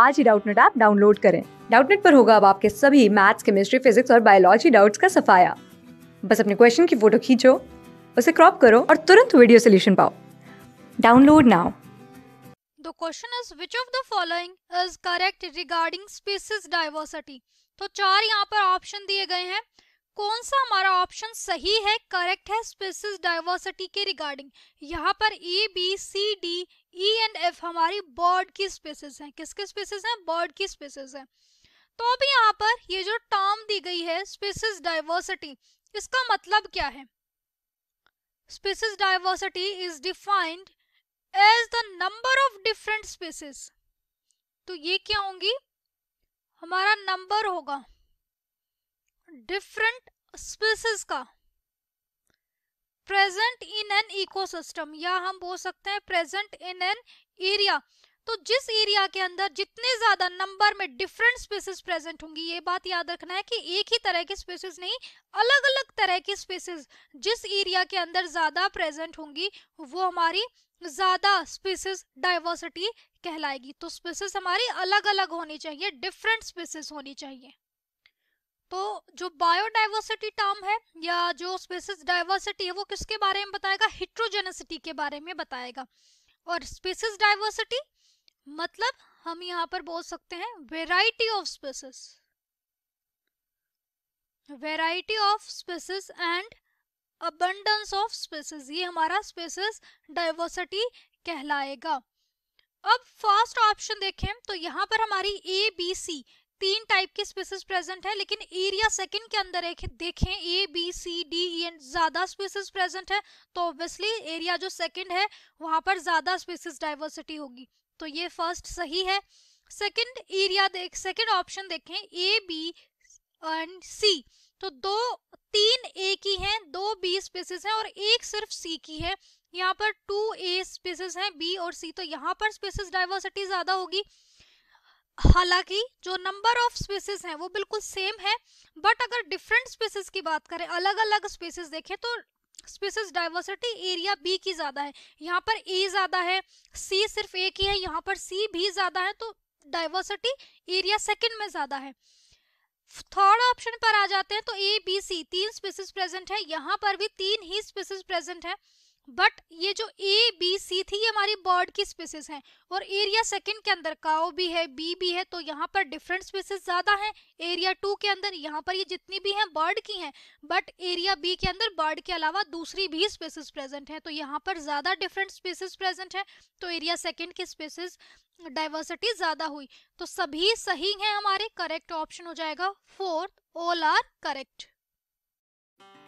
आज ही Doubtnut app download करें डाउटनेट पर होगा अब आपके सभी मैथ्स केमिस्ट्री फिजिक्स और बायोलॉजी डाउट्स का सफाया बस अपने क्वेश्चन की फोटो खींचो उसे क्रॉप करो और तुरंत वीडियो सोल्यूशन पाओ download now The question is which of the following is correct regarding species diversity? तो चार यहाँ पर ऑप्शन दिए गए हैं कौन सा हमारा ऑप्शन सही है करेक्ट है स्पेसिस डाइवर्सिटी के रिगार्डिंग यहाँ पर A B C D E and F हमारी बर्ड की स्पेसिस हैं किसके स्पेसिस हैं बर्ड की स्पेसिस हैं तो अब यहाँ पर ये जो टर्म दी गई है स्पेसिस डाइवर्सिटी इसका मतलब क्या है species diversity is defined as the number of different species तो ये क्या होंगी हमारा नंबर होगा डिफरेंट स्पीसीज का प्रेजेंट इन एन इकोसिस्टम या हम बोल सकते हैं प्रेजेंट इन एन एरिया तो जिस एरिया के अंदर जितने ज्यादा नंबर में डिफरेंट स्पीसीज प्रेजेंट होंगी ये बात याद रखना है कि एक ही तरह की स्पीसीज नहीं अलग अलग तरह की स्पीसीज जिस एरिया के अंदर ज्यादा प्रेजेंट होंगी वो हमारी ज्यादा स्पीसीज डाइवर्सिटी कहलाएगी तो स्पीसीज हमारी अलग अलग होनी चाहिए डिफरेंट स्पीसीज होनी चाहिए तो जो बायोडाइवर्सिटी टर्म है या जो स्पेसिस डाइवर्सिटी है वो किसके बारे में बताएगा हिट्रोजेनेसिटी के बारे में बताएगा और स्पेसिस डाइवर्सिटी मतलब हम यहाँ पर बोल सकते हैं variety of species variety of species and abundance of species ये हमारा स्पेसिस डाइवर्सिटी कहलाएगा अब फर्स्ट ऑप्शन देखें तो यहाँ पर हमारी ए बी सी तीन टाइप के स्पीसीज प्रेजेंट है लेकिन एरिया सेकंड के अंदर एक देखें A B C D E and ज्यादा स्पीसीज प्रेजेंट है तो ऑब्वियसली एरिया जो सेकंड है वहां पर ज्यादा स्पीसीज डाइवर्सिटी होगी तो ये फर्स्ट सही है सेकंड एरिया देख सेकंड ऑप्शन देखें ए बी एंड सी तो दो तीन ए की हैं दो बी स्पेसेस हैं और एक सिर्फ सी की है यहाँ पर टू ए स्पेसेस हैं बी और सी तो यहाँ पर स्पेसेस डाइवर्सिटी ज्यादा होगी हालांकि जो नंबर ऑफ स्पीसीज हैं वो बिल्कुल सेम है बट अगर डिफरेंट स्पीसीज की बात करें अलग अलग स्पीसीज देखें तो स्पीसीज डाइवर्सिटी एरिया बी की ज़्यादा है यहाँ पर ए ज़्यादा है सी सिर्फ ए की है यहाँ पर सी भी ज़्यादा है तो डाइवर्सिटी एरिया सेकेंड में ज़्यादा है थर्ड ऑप्शन पर आ जाते हैं तो ए बी सी तीन स्पीसीज प्रेजेंट है यहाँ पर भी तीन ही स्पीसीज प्रेजेंट है बट ये जो ए बी सी थी ये हमारी बर्ड की स्पीसीज हैं और एरिया सेकंड के अंदर काओ भी है बी भी है तो यहाँ पर डिफरेंट स्पीसीज ज़्यादा हैं एरिया टू के अंदर यहाँ पर ये जितनी भी हैं बर्ड की हैं बट एरिया बी के अंदर बर्ड के अलावा दूसरी भी स्पीसीज प्रेजेंट हैं तो यहाँ पर ज़्यादा डिफरेंट स्पीसीज प्रेजेंट हैं तो एरिया सेकेंड की स्पीसीज डाइवर्सिटी ज़्यादा हुई तो सभी सही हैं हमारे करेक्ट ऑप्शन हो जाएगा फोर्थ ऑल आर करेक्ट